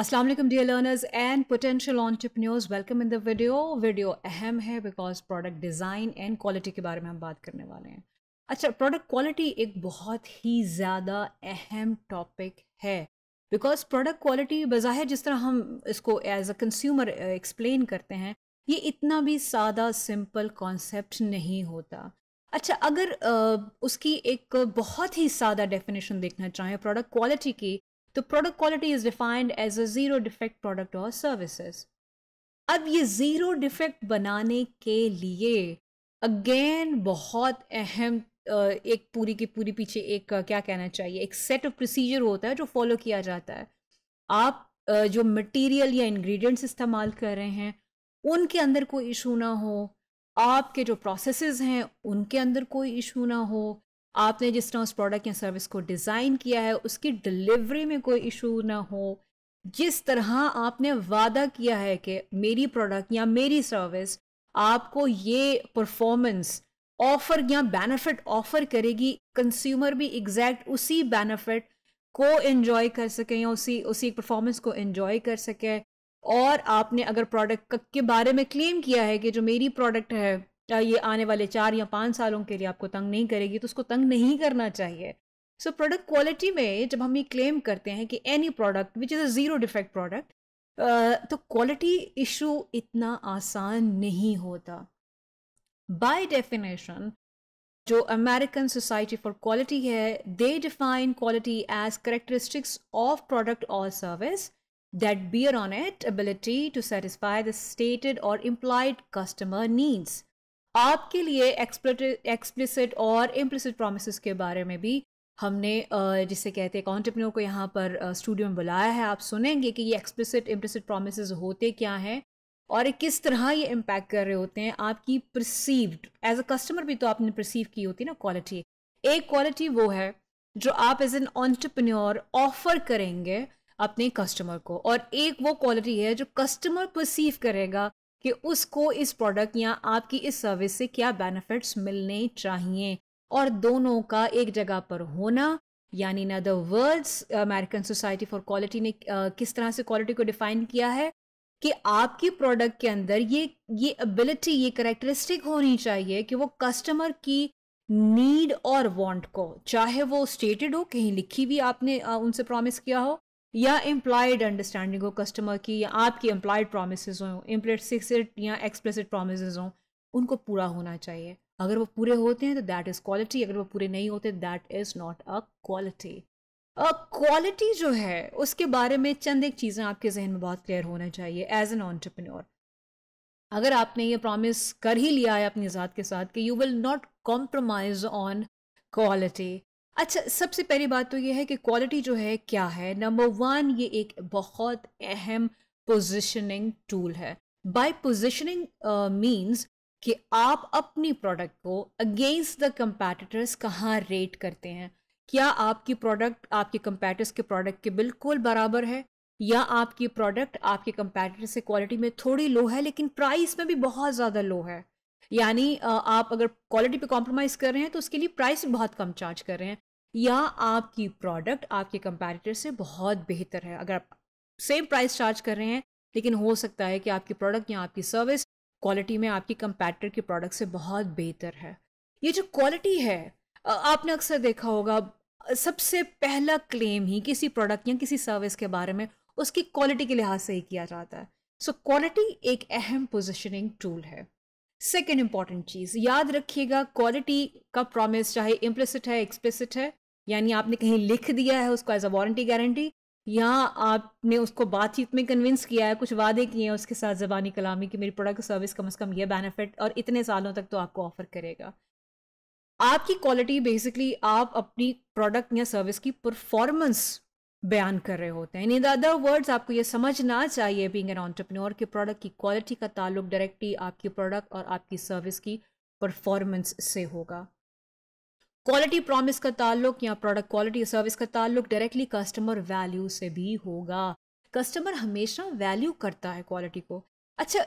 अस्सलाम वालेकुम dear learners and potential entrepreneurs welcome in the video video अहम है because product design and quality के बारे में हम बात करने वाले हैं अच्छा प्रोडक्ट क्वालिटी एक बहुत ही ज़्यादा अहम टॉपिक है बिकॉज प्रोडक्ट क्वालिटी बज़ाहिर जिस तरह हम इसको एज अ कंज्यूमर एक्सप्लेन करते हैं ये इतना भी सादा सिंपल कॉन्सेप्ट नहीं होता अच्छा अगर आ, उसकी एक बहुत ही सादा डेफिनेशन देखना चाहें प्रोडक्ट क्वालिटी की तो product quality is defined as a zero defect product और सर्विसेज अब ये ज़ीरो डिफेक्ट बनाने के लिए अगेन बहुत अहम एक पूरी की पूरी पीछे एक क्या कहना चाहिए एक सेट ऑफ प्रोसीजर होता है जो फॉलो किया जाता है आप जो मटेरियल या इंग्रेडिएंट्स इस्तेमाल कर रहे हैं उनके अंदर कोई इशू ना हो आपके जो प्रोसेसेस हैं उनके अंदर कोई इशू ना हो आपने जिस तरह उस प्रोडक्ट या सर्विस को डिज़ाइन किया है उसकी डिलीवरी में कोई इशू ना हो जिस तरह आपने वादा किया है कि मेरी प्रोडक्ट या मेरी सर्विस आपको ये परफॉर्मेंस ऑफर या बेनिफिट ऑफर करेगी कंज्यूमर भी एग्जैक्ट उसी बेनिफिट को एंजॉय कर सके या उसी उसी परफॉर्मेंस को एंजॉय कर सके और आपने अगर प्रोडक्ट के बारे में क्लेम किया है कि जो मेरी प्रोडक्ट है ये आने वाले चार या पाँच सालों के लिए आपको तंग नहीं करेगी तो उसको तंग नहीं करना चाहिए सो प्रोडक्ट क्वालिटी में जब हम ये क्लेम करते हैं कि any product which is a zero defect product तो क्वालिटी इशू इतना आसान नहीं होता बाय डेफिनेशन जो अमेरिकन सोसाइटी फॉर क्वालिटी है they define quality as characteristics of product और service that bear on it ability to satisfy the stated और implied customer needs आपके लिए एक्सप्लिसिट और इम्प्लिसिट प्रोमिस के बारे में भी हमने जिसे कहते हैं काउंटरप्रेन्योर को यहाँ पर स्टूडियो में बुलाया है आप सुनेंगे कि ये एक्सप्लिसिट इम्प्लिसिट प्रोमिस होते क्या हैं और किस तरह ये इम्पैक्ट कर रहे होते हैं आपकी परसीव्ड एज अ कस्टमर भी तो आपने परसीव की होती है ना क्वालिटी एक क्वालिटी वो है जो आप एज एन ऑन्टरप्रन्योर ऑफर करेंगे अपने कस्टमर को और एक वो क्वालिटी है जो कस्टमर परसीव करेगा कि उसको इस प्रोडक्ट या आपकी इस सर्विस से क्या बेनिफिट्स मिलने चाहिए और दोनों का एक जगह पर होना यानी ना other words American society for quality ने uh, किस तरह से क्वालिटी को डिफाइन किया है कि आपके प्रोडक्ट के अंदर ये ये एबिलिटी ये करेक्टरिस्टिक होनी चाहिए कि वो कस्टमर की नीड और वांट को चाहे वो स्टेटेड हो कहीं लिखी भी आपने उनसे प्रॉमिस किया हो या इम्प्लाइड अंडरस्टैंडिंग हो कस्टमर की या आपकी एम्प्लाइड प्रोमिस हों इम्प्लिसिट या एक्सप्लिसिट प्रोमिस हों उनको पूरा होना चाहिए अगर वो पूरे होते हैं तो दैट इज़ क्वालिटी अगर वो पूरे नहीं होते that is not a quality quality जो है उसके बारे में चंद एक चीज़ें आपके जहन में बहुत क्लियर होना चाहिए एज एन ऑन्टरप्रनोर अगर आपने ये प्रॉमिस कर ही लिया है अपनी ज़ात के साथ कि you will not compromise on quality अच्छा सबसे पहली बात तो ये है कि क्वालिटी जो है क्या है नंबर वन ये एक बहुत अहम पोजिशनिंग टूल है बाय पोजिशनिंग मीन्स कि आप अपनी प्रोडक्ट को अगेंस्ट द कंपेटिटर्स कहाँ रेट करते हैं क्या आपकी प्रोडक्ट आपके कंपेटिटर्स के प्रोडक्ट के बिल्कुल बराबर है या आपकी प्रोडक्ट आपके कंपेटिटर से क्वालिटी में थोड़ी लो है लेकिन प्राइस में भी बहुत ज़्यादा लो है यानी आप अगर क्वालिटी पे कॉम्प्रोमाइज़ कर रहे हैं तो उसके लिए प्राइस भी बहुत कम चार्ज कर रहे हैं या आपकी प्रोडक्ट आपके कंपेरेटर से बहुत बेहतर है अगर आप सेम प्राइस चार्ज कर रहे हैं लेकिन हो सकता है कि आपकी प्रोडक्ट या आपकी सर्विस क्वालिटी में आपकी कंपेरेटर के प्रोडक्ट से बहुत बेहतर है ये जो क्वालिटी है आपने अक्सर देखा होगा सबसे पहला क्लेम ही किसी प्रोडक्ट या किसी सर्विस के बारे में उसकी क्वालिटी के लिहाज से ही किया जाता है सो so, क्वालिटी एक अहम पोजिशनिंग टूल है सेकेंड इंपॉर्टेंट चीज़ याद रखिएगा क्वालिटी का प्रॉमिस चाहे इम्प्लिसिट है एक्सप्लिसिट है यानी आपने कहीं लिख दिया है उसको एज अ वारंटी गारंटी या आपने उसको बातचीत में कन्विंस किया है कुछ वादे किए हैं उसके साथ जबानी कलामी कि मेरी प्रोडक्ट सर्विस कम अज कम ये बेनिफिट और इतने सालों तक तो आपको ऑफर करेगा आपकी क्वालिटी बेसिकली आप अपनी प्रोडक्ट या सर्विस की परफॉर्मेंस बयान कर रहे होते हैं इन अदर वर्ड्स आपको ये समझना चाहिए बीइंग एन ऑन्टरप्रनोर के प्रोडक्ट की क्वालिटी का ताल्लुक डायरेक्टली आपकी प्रोडक्ट और आपकी सर्विस की परफॉर्मेंस से होगा क्वालिटी प्रॉमिस का ताल्लुक या प्रोडक्ट क्वालिटी सर्विस का ताल्लुक डायरेक्टली कस्टमर वैल्यू से भी होगा कस्टमर हमेशा वैल्यू करता है क्वालिटी को अच्छा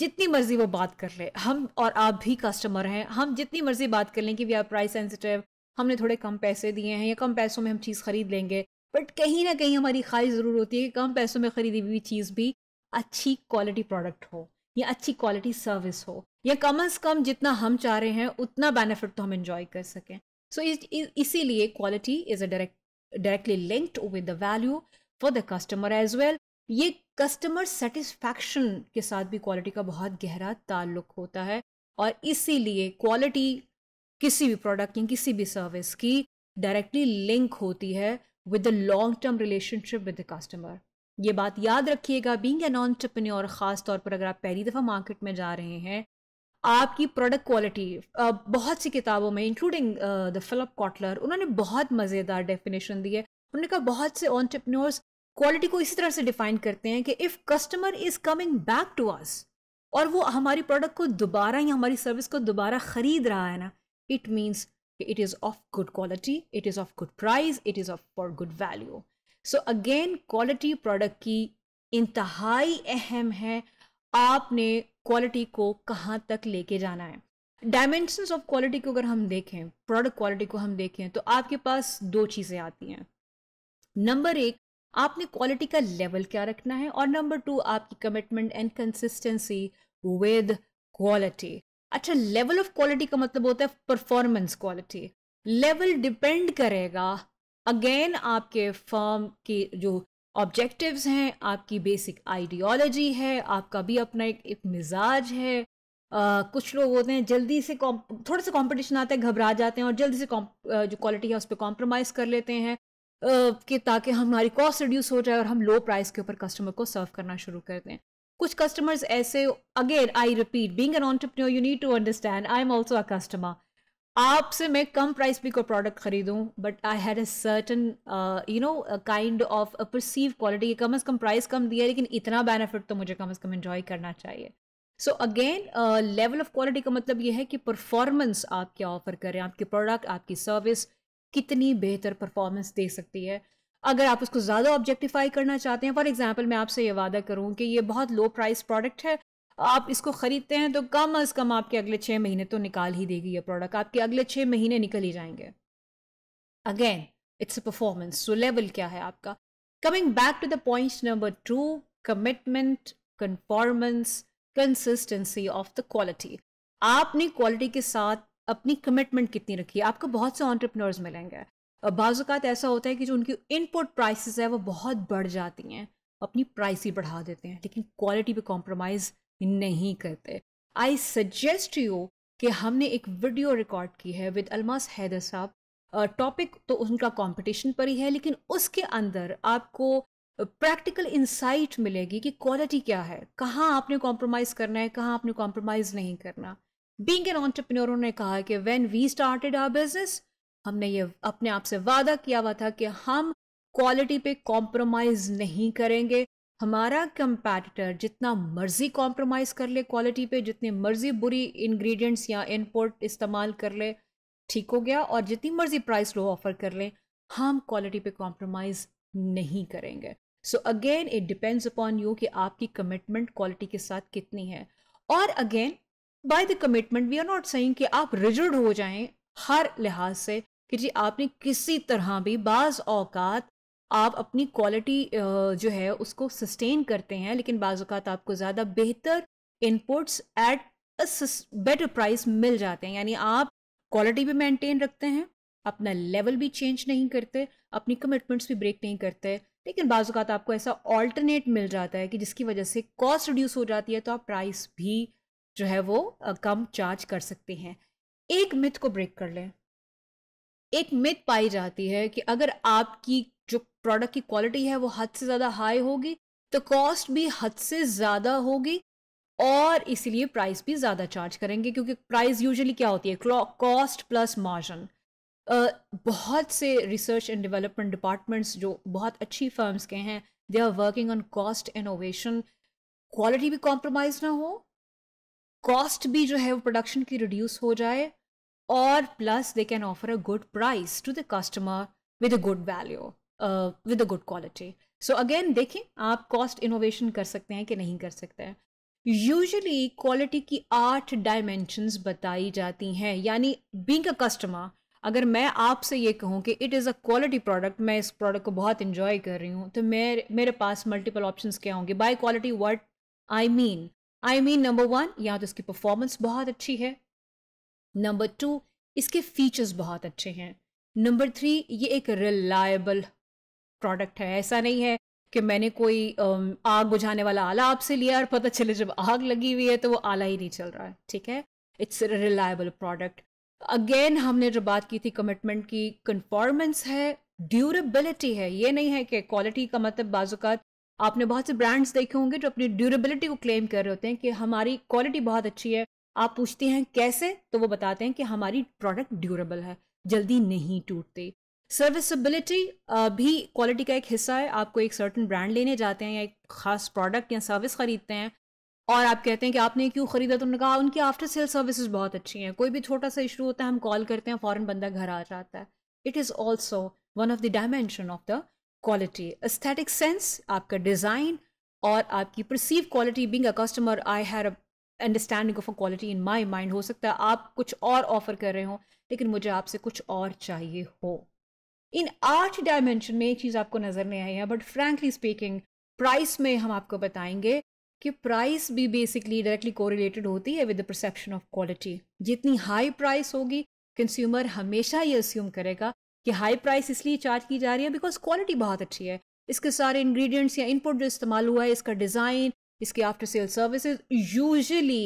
जितनी मर्जी वो बात कर ले हम और आप भी कस्टमर हैं हम जितनी मर्जी बात कर लें कि वी आर प्राइस सेंसिटिव हमने थोड़े कम पैसे दिए हैं या कम पैसों में हम चीज़ खरीद लेंगे बट कहीं ना कहीं हमारी ख्वाहिश ज़रूर होती है कि कम पैसों में खरीदी हुई चीज़ भी अच्छी क्वालिटी प्रोडक्ट हो या अच्छी क्वालिटी सर्विस हो या कम अज़ कम जितना हम चाह रहे हैं उतना बेनिफिट तो हम इन्जॉय कर सकें सो इसीलिए quality is a direct directly linked with the value for the customer as well ये कस्टमर सेटिस्फैक्शन के साथ भी क्वालिटी का बहुत गहरा ताल्लुक होता है और इसीलिए क्वालिटी किसी भी प्रोडक्ट की किसी भी सर्विस की डायरेक्टली लिंक होती है with the long term relationship with the customer ये बात याद रखिएगा बींग एन ऑन्टरप्रन्योर खास तौर पर अगर आप पहली दफ़ा मार्केट में जा रहे हैं आपकी प्रोडक्ट क्वालिटी बहुत सी किताबों में इंक्लूडिंग द फिलप कॉटलर उन्होंने बहुत मज़ेदार डेफिनेशन दी है उन्होंने कहा बहुत से ऑन्टरप्रनोर्स क्वालिटी को इसी तरह से डिफाइन करते हैं कि if customer is coming back to us और वो हमारी प्रोडक्ट को दोबारा या हमारी सर्विस को दोबारा ख़रीद रहा है ना it means it is of good quality it is of good price it is of for good value so again quality product की इंतहाई अहम है आपने क्वालिटी को कहाँ तक लेके जाना है डायमेंशन ऑफ क्वालिटी को अगर हम देखें प्रोडक्ट क्वालिटी को हम देखें तो आपके पास दो चीज़ें आती हैं नंबर एक आपने क्वालिटी का लेवल क्या रखना है और नंबर टू आपकी commitment and consistency with quality अच्छा लेवल ऑफ क्वालिटी का मतलब होता है परफॉर्मेंस क्वालिटी लेवल डिपेंड करेगा अगेन आपके फर्म की जो ऑब्जेक्टिव्स हैं आपकी बेसिक आइडियोलॉजी है आपका भी अपना एक, एक मिजाज है Uh, कुछ लोग होते हैं जल्दी से थोड़े से कंपटीशन आता है घबरा जाते हैं और जल्दी से जो क्वालिटी है उस पर कॉम्प्रोमाइज कर लेते हैं uh, कि ताकि हमारी कॉस्ट रिड्यूस हो जाए और हम लो प्राइस के ऊपर कस्टमर को सर्व करना शुरू करते हैं कुछ कस्टमर्स ऐसे again I repeat being an entrepreneur you need to understand I am also a customer आपसे मैं कम प्राइस पे कोई प्रोडक्ट खरीदूं but I had a certain you know kind of a perceive quality कम अज़ कम प्राइस कम दिया लेकिन इतना बेनिफिट तो मुझे कम अज़ कम इन्जॉय करना चाहिए so again level of quality का मतलब ये है कि परफॉर्मेंस आप क्या ऑफर कर रहे हैं आपके प्रोडक्ट आपकी सर्विस कितनी बेहतर परफॉर्मेंस दे सकती है अगर आप उसको ज़्यादा ऑब्जेक्टिफाई करना चाहते हैं फॉर एग्जाम्पल मैं आपसे ये वादा करूँ कि ये बहुत लो प्राइस प्रोडक्ट है आप इसको ख़रीदते हैं तो कम अज़ कम आपके अगले छः महीने तो निकाल ही देगी ये प्रोडक्ट आपके अगले छः महीने निकल ही जाएंगे again it's a performance so level क्या है आपका coming back to the point number two commitment conformance consistency of the quality आपने क्वालिटी के साथ अपनी कमिटमेंट कितनी रखी है आपको बहुत से ऑन्टरप्रनर्स मिलेंगे बाज़ात ऐसा होता है कि जो उनकी इनपुट प्राइसेस है वो बहुत बढ़ जाती हैं अपनी प्राइस ही बढ़ा देते हैं लेकिन क्वालिटी पे कॉम्प्रोमाइज़ नहीं करते आई सजेस्ट यू कि हमने एक वीडियो रिकॉर्ड की है विद अलमास हैदर साहब टॉपिक तो उनका कंपटीशन पर ही है लेकिन उसके अंदर आपको प्रैक्टिकल इंसाइट मिलेगी कि क्वालिटी क्या है कहाँ आपने कॉम्प्रोमाइज़ करना है कहाँ आपने कॉम्प्रोमाइज़ नहीं करना बींग एन ऑन्टरप्रनोर ने कहा कि when we started our business हमने ये अपने आप से वादा किया हुआ था कि हम क्वालिटी पे कॉम्प्रोमाइज़ नहीं करेंगे हमारा कंपेटिटर जितना मर्ज़ी कॉम्प्रोमाइज़ कर ले क्वालिटी पे जितने मर्ज़ी बुरी इंग्रेडिएंट्स या इनपुट इस्तेमाल कर ले ठीक हो गया और जितनी मर्ज़ी प्राइस लो ऑफ़र कर ले हम क्वालिटी पे कॉम्प्रोमाइज़ नहीं करेंगे so again it depends upon you कि आपकी कमिटमेंट क्वालिटी के साथ कितनी है और again by the commitment we are not saying कि आप रिजर्ड हो जाएं हर लिहाज से कि जी आपने किसी तरह भी बाज औकात आप अपनी क्वालिटी जो है उसको सस्टेन करते हैं लेकिन बाज़ात आपको ज़्यादा बेहतर इनपुट्स एट बेटर प्राइस मिल जाते हैं यानी आप क्वालिटी भी मेंटेन रखते हैं अपना लेवल भी चेंज नहीं करते अपनी कमिटमेंट्स भी ब्रेक नहीं करते लेकिन बाज़ात आपको ऐसा ऑल्टरनेट मिल जाता है कि जिसकी वजह से कॉस्ट रिड्यूस हो जाती है तो आप प्राइस भी जो है वो कम चार्ज कर सकते हैं एक मिथ को ब्रेक कर लें एक मिथ पाई जाती है कि अगर आपकी जो प्रोडक्ट की क्वालिटी है वो हद से ज़्यादा हाई होगी तो कॉस्ट भी हद से ज़्यादा होगी और इसीलिए प्राइस भी ज़्यादा चार्ज करेंगे क्योंकि प्राइस यूजुअली क्या होती है कॉस्ट प्लस मार्जिन बहुत से रिसर्च एंड डेवलपमेंट डिपार्टमेंट्स जो बहुत अच्छी फर्म्स के हैं they are working on cost innovation quality भी कॉम्प्रोमाइज ना हो कॉस्ट भी जो है वो प्रोडक्शन की रिड्यूस हो जाए और plus they can offer a good price to the customer with a good value with a good quality so again देखें आप कॉस्ट इनोवेशन कर सकते हैं कि नहीं कर सकते हैं यूजली क्वालिटी की आठ डायमेंशंस बताई जाती हैं यानी बींग अ कस्टमर अगर मैं आपसे ये कहूँ कि it is a quality product मैं इस प्रोडक्ट को बहुत इंजॉय कर रही हूँ तो मेरे मेरे पास मल्टीपल ऑप्शंस क्या होंगे by quality word I mean I mean number one या तो इसकी परफॉर्मेंस बहुत अच्छी है नंबर टू इसके फीचर्स बहुत अच्छे हैं नंबर थ्री ये एक रिलायबल प्रोडक्ट है ऐसा नहीं है कि मैंने कोई आग बुझाने वाला आला आपसे लिया और पता चले जब आग लगी हुई है तो वो आला ही नहीं चल रहा है ठीक है इट्स रिलायबल प्रोडक्ट अगेन हमने जो बात की थी कमिटमेंट की कन्फॉर्मेंस है ड्यूरेबिलिटी है ये नहीं है कि क्वालिटी का मतलब बाजुकात आपने बहुत से ब्रांड्स देखे होंगे जो अपनी ड्यूरेबिलिटी को क्लेम कर रहे होते हैं कि हमारी क्वालिटी बहुत अच्छी है आप पूछते हैं कैसे तो वो बताते हैं कि हमारी प्रोडक्ट ड्यूरेबल है जल्दी नहीं टूटती सर्विसबिलिटी uh, भी क्वालिटी का एक हिस्सा है आपको एक सर्टन ब्रांड लेने जाते हैं या एक खास प्रोडक्ट या सर्विस खरीदते हैं और आप कहते हैं कि आपने क्यों खरीदा तो उन्होंने कहा उनकी आफ्टर सेल सर्विसेज बहुत अच्छी हैं कोई भी छोटा सा इशू होता है हम कॉल करते हैं फ़ौरन बंदा घर आ जाता है it is also one of the dimension of the quality aesthetic sense आपका डिज़ाइन और आपकी perceive quality being a customer I have understanding of a quality in my mind हो सकता है आप कुछ और ऑफर कर रहे हो लेकिन मुझे आपसे कुछ और चाहिए हो इन आठ डायमेंशन में एक चीज़ आपको नज़र नहीं आई है बट फ्रेंकली स्पीकिंग प्राइस में हम आपको बताएंगे कि प्राइस भी बेसिकली डायरेक्टली कोरिलेटेड होती है with the perception of quality जितनी हाई प्राइस होगी कंज्यूमर हमेशा ये अस्यूम करेगा कि हाई प्राइस इसलिए चार्ज की जा रही है बिकॉज क्वालिटी बहुत अच्छी है इसके सारे इंग्रेडिएंट्स या इनपुट जो इस्तेमाल हुआ है इसका डिज़ाइन इसके after sale services usually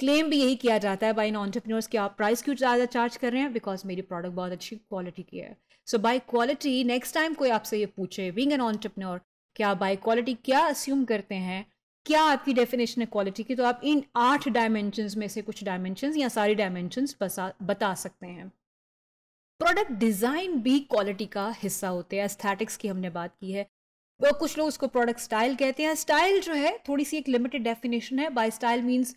claim भी यही किया जाता है बाई इन ऑन्टरप्रनोर्स कि आप प्राइस क्यों ज़्यादा चार्ज कर रहे हैं बिकॉज मेरी प्रोडक्ट बहुत अच्छी क्वालिटी की है so by quality next time कोई आपसे ये पूछे विंग एन ऑनटरप्रनोर क्या बाय क्वालिटी क्या अस्यूम करते हैं क्या आपकी डेफिनेशन है क्वालिटी की तो आप इन आठ डायमेंशन में से कुछ डायमेंशन या सारी डायमेंशन बता सकते हैं प्रोडक्ट डिज़ाइन भी क्वालिटी का हिस्सा होते हैं एस्थेटिक्स की हमने बात की है तो कुछ लोग उसको प्रोडक्ट स्टाइल कहते हैं स्टाइल जो है थोड़ी सी एक लिमिटेड डेफिनेशन है बाय स्टाइल मीन्स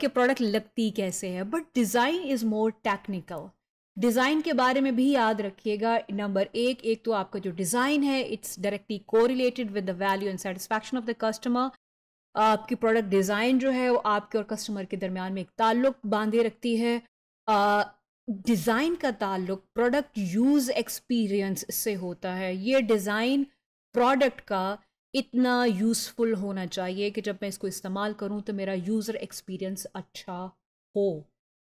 कि प्रोडक्ट लगती कैसे है but design is more technical design के बारे में भी याद रखिएगा नंबर एक एक तो आपका जो डिज़ाइन है it's directly correlated with the value and satisfaction of the customer आपकी प्रोडक्ट डिज़ाइन जो है वो आपके और कस्टमर के दरमियान में एक ताल्लुक बांधे रखती है डिज़ाइन का ताल्लुक प्रोडक्ट यूज़ एक्सपीरियंस से होता है ये डिज़ाइन प्रोडक्ट का इतना यूज़फुल होना चाहिए कि जब मैं इसको इस्तेमाल करूँ तो मेरा यूज़र एक्सपीरियंस अच्छा हो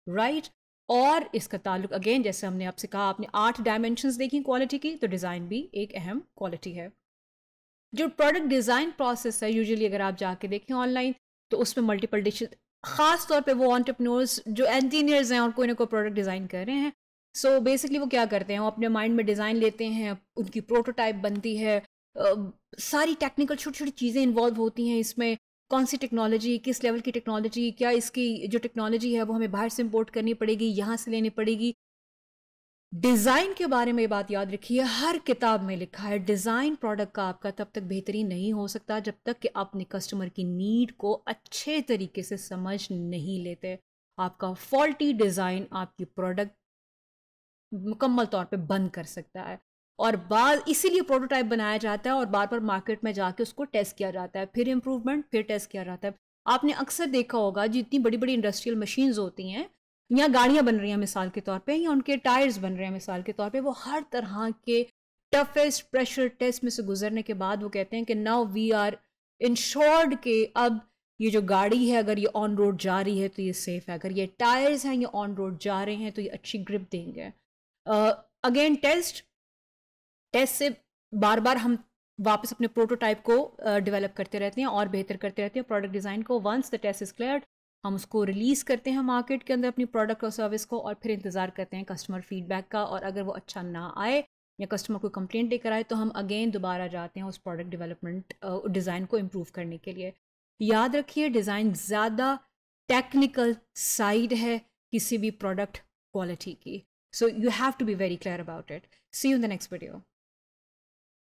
राइट right? और इसका ताल्लुक अगेन जैसे हमने आपसे कहा आपने आठ डायमेंशंस देखी क्वालिटी की तो डिज़ाइन भी एक अहम क्वालिटी है जो प्रोडक्ट डिज़ाइन प्रोसेस है यूजुअली अगर आप जाके देखें ऑनलाइन तो उसमें मल्टीपल डिशेज ख़ास तौर पे वो ऑन्टरप्रनोर्स जो इंजीनियर्स हैं और कोई ना कोई प्रोडक्ट डिज़ाइन कर रहे हैं सो so बेसिकली वो क्या करते हैं वो अपने माइंड में डिज़ाइन लेते हैं उनकी प्रोटोटाइप बनती है सारी टेक्निकल छोटी छोटी चीज़ें इन्वॉल्व होती हैं इसमें कौन सी टेक्नोलॉजी किस लेवल की टेक्नोलॉजी क्या इसकी जो टेक्नोलॉजी है वो हमें बाहर से इम्पोर्ट करनी पड़ेगी यहाँ से लेनी पड़ेगी डिज़ाइन के बारे में बात याद रखिए हर किताब में लिखा है डिज़ाइन प्रोडक्ट का आपका तब तक बेहतरीन नहीं हो सकता जब तक कि आप अपने कस्टमर की नीड को अच्छे तरीके से समझ नहीं लेते आपका फॉल्टी डिज़ाइन आपकी प्रोडक्ट मुकम्मल तौर पे बंद कर सकता है और बाद इसीलिए प्रोटोटाइप बनाया जाता है और बार बार मार्केट में जाके उसको टेस्ट किया जाता है फिर इम्प्रूवमेंट फिर टेस्ट किया जाता है आपने अक्सर देखा होगा जितनी बड़ी बड़ी इंडस्ट्रियल मशीन होती हैं या गाड़ियाँ बन रही हैं मिसाल के तौर पर या उनके टायर्स बन रहे हैं मिसाल के तौर पर वो हर तरह के टफेस्ट प्रेशर टेस्ट में से गुजरने के बाद वो कहते हैं कि नाउ वी आर इंश्योर्ड के अब ये जो गाड़ी है अगर ये ऑन रोड जा रही है तो ये सेफ़ है अगर ये टायर्स हैं ये ऑन रोड जा रहे हैं तो ये अच्छी ग्रिप देंगे अगेन uh, टेस्ट टेस्ट से बार बार हम वापस अपने प्रोटोटाइप को डेवलप करते रहते हैं और बेहतर करते रहते हैं प्रोडक्ट डिज़ाइन को once the test is clear हम उसको रिलीज़ करते हैं मार्केट के अंदर अपनी प्रोडक्ट और सर्विस को और फिर इंतज़ार करते हैं कस्टमर फीडबैक का और अगर वो अच्छा ना आए या कस्टमर को कंप्लेंट लेकर आए तो हम अगेन दोबारा जाते हैं उस प्रोडक्ट डेवलपमेंट डिज़ाइन को इम्प्रूव करने के लिए याद रखिए डिज़ाइन ज़्यादा टेक्निकल साइड है किसी भी प्रोडक्ट क्वालिटी की so you have to be very clear about it see you the next video